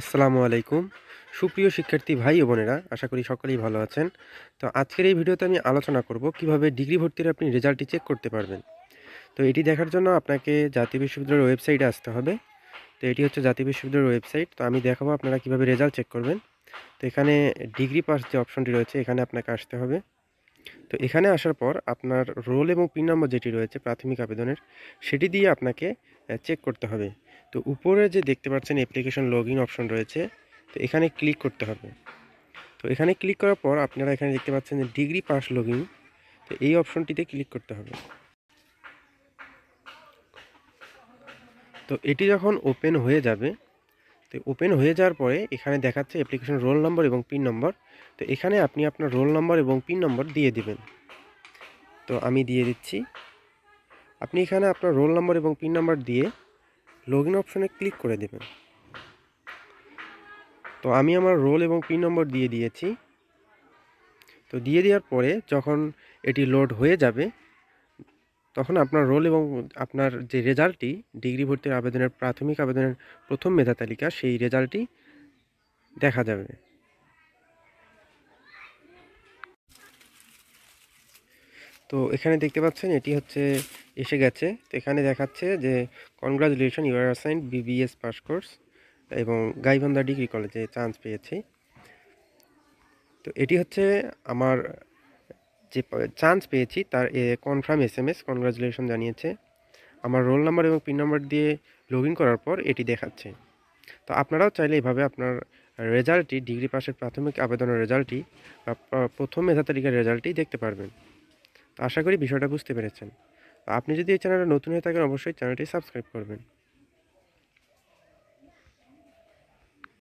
আসসালামু আলাইকুম সুপ্রিয় শিক্ষার্থী ভাই ও বোনেরা আশা করি সকলেই ভালো আছেন তো আজকের এই ভিডিওতে আমি আলোচনা করব কিভাবে ডিগ্রি ভর্তির আপনি রেজাল্টটি চেক করতে পারবেন তো এটি দেখার জন্য আপনাকে জাতীয় বিশ্ববিদ্যালয়ের ওয়েবসাইটে আসতে হবে তো এটি হচ্ছে জাতীয় বিশ্ববিদ্যালয়ের ওয়েবসাইট তো আমি দেখাবো আপনারা কিভাবে রেজাল্ট চেক করবেন তো এখানে ডিগ্রি পাস যে অপশনটি রয়েছে এখানে আপনাকে আসতে হবে তো এখানে আসার পর আপনার রোল এবং পিন নম্বর যেটি রয়েছে প্রাথমিক আবেদনের সেটি দিয়ে আপনাকে চেক করতে হবে তো উপরে যে দেখতে পাচ্ছেন অ্যাপ্লিকেশন লগ ইন অপশন রয়েছে তো এখানে ক্লিক করতে হবে তো এখানে ক্লিক করার পর আপনারা এখানে দেখতে পাচ্ছেন যে ডিগ্রি পাস লগ ইন তো এই অপশনটিতে ক্লিক করতে হবে তো এটি যখন ওপেন হয়ে যাবে তো ওপেন হয়ে যাওয়ার পরে এখানে দেখাচ্ছে অ্যাপ্লিকেশন রোল নম্বর এবং পিন নম্বর তো এখানে আপনি আপনার রোল নম্বর এবং পিন নম্বর দিয়ে দিবেন তো আমি দিয়ে দিচ্ছি আপনি এখানে আপনার রোল নম্বর এবং পিন নম্বর দিয়ে লগ ইন অপশনে ক্লিক করে দেবেন তো আমি আমার রোল এবং পিন নম্বর দিয়ে দিয়েছি তো দিয়ে দেওয়ার পরে যখন এটি লোড হয়ে যাবে তখন আপনার রোল এবং আপনার যে রেজাল্টটি ডিগ্রি ভর্তির আবেদনের প্রাথমিক আবেদনের প্রথম মেধা তালিকা সেই রেজাল্টটি দেখা যাবে তো এখানে দেখতে পাচ্ছেন এটি হচ্ছে এসে গেছে তো এখানে দেখাচ্ছে যে কনগ্রাচুলেশন ইউ আর সাইন বিবিএস পাস কোর্স এবং গাইবান্ধা ডিগ্রি কলেজে চান্স পেয়েছি তো এটি হচ্ছে আমার যে চান্স পেয়েছি তার confirm S M S congratulation জানিয়েছে আমার রোল নাম্বার এবং পিন নাম্বার দিয়ে লগ করার পর এটি দেখাচ্ছে তো আপনারাও চাইলে এভাবে আপনার রেজাল্টটি ডিগ্রি পাশের প্রাথমিক আবেদনের রেজাল্টটি বা প্রথম মেধা তালিকার রেজাল্টটি দেখতে পারবেন আশা করি বিষয়টা বুঝতে পেরেছেন আপনি যদি এই চ্যানেলটা নতুন হয়ে থাকেন অবশ্যই চ্যানেলটি সাবস্ক্রাইব করবেন